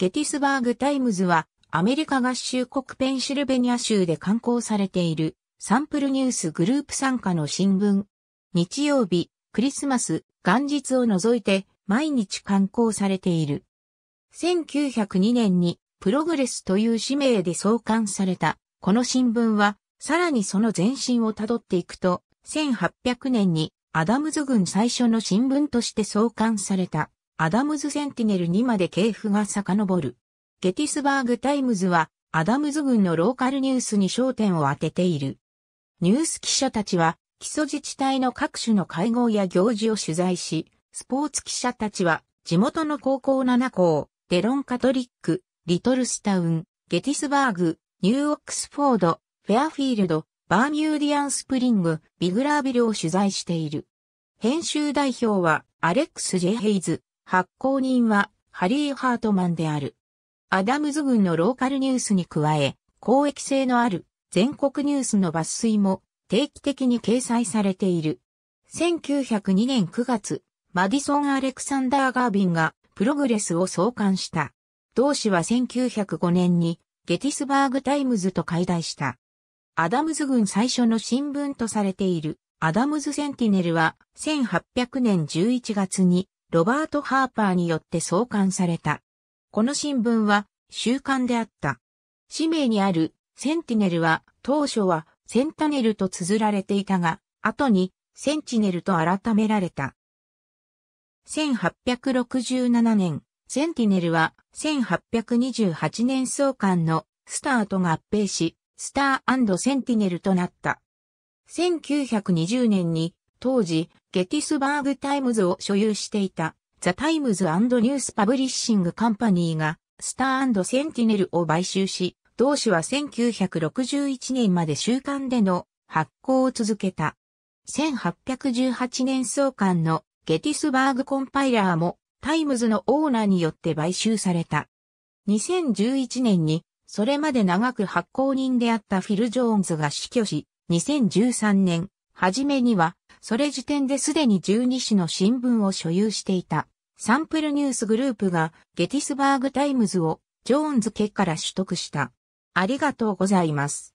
ゲティスバーグ・タイムズは、アメリカ合衆国ペンシルベニア州で刊行されている、サンプルニュースグループ参加の新聞。日曜日、クリスマス、元日を除いて、毎日刊行されている。1902年に、プログレスという使命で創刊された、この新聞は、さらにその前身をたどっていくと、1800年にアダムズ軍最初の新聞として創刊された。アダムズセンティネルにまで系譜が遡る。ゲティスバーグタイムズは、アダムズ軍のローカルニュースに焦点を当てている。ニュース記者たちは、基礎自治体の各種の会合や行事を取材し、スポーツ記者たちは、地元の高校7校、デロンカトリック、リトルスタウン、ゲティスバーグ、ニューオックスフォード、フェアフィールド、バーミューディアンスプリング、ビグラービルを取材している。編集代表はアレックス・ジェ・ヘイズ。発行人はハリー・ハートマンである。アダムズ軍のローカルニュースに加え、公益性のある全国ニュースの抜粋も定期的に掲載されている。1902年9月、マディソン・アレクサンダー・ガービンがプログレスを創刊した。同氏は1905年にゲティスバーグ・タイムズと解題した。アダムズ軍最初の新聞とされているアダムズ・センティネルは1800年11月にロバート・ハーパーによって創刊された。この新聞は週刊であった。氏名にあるセンティネルは当初はセンタネルと綴られていたが、後にセンチネルと改められた。1867年、センティネルは1828年創刊のスターと合併し、スターセンティネルとなった。1920年に当時、ゲティスバーグタイムズを所有していた、ザ・タイムズニュース・パブリッシング・カンパニーが、スターセンティネルを買収し、同紙は1961年まで週間での発行を続けた。1818年創刊のゲティスバーグコンパイラーもタイムズのオーナーによって買収された。2011年にそれまで長く発行人であったフィル・ジョーンズが死去し、2013年、初めにはそれ時点ですでに12紙の新聞を所有していた。サンプルニュースグループがゲティスバーグタイムズをジョーンズ家から取得した。ありがとうございます。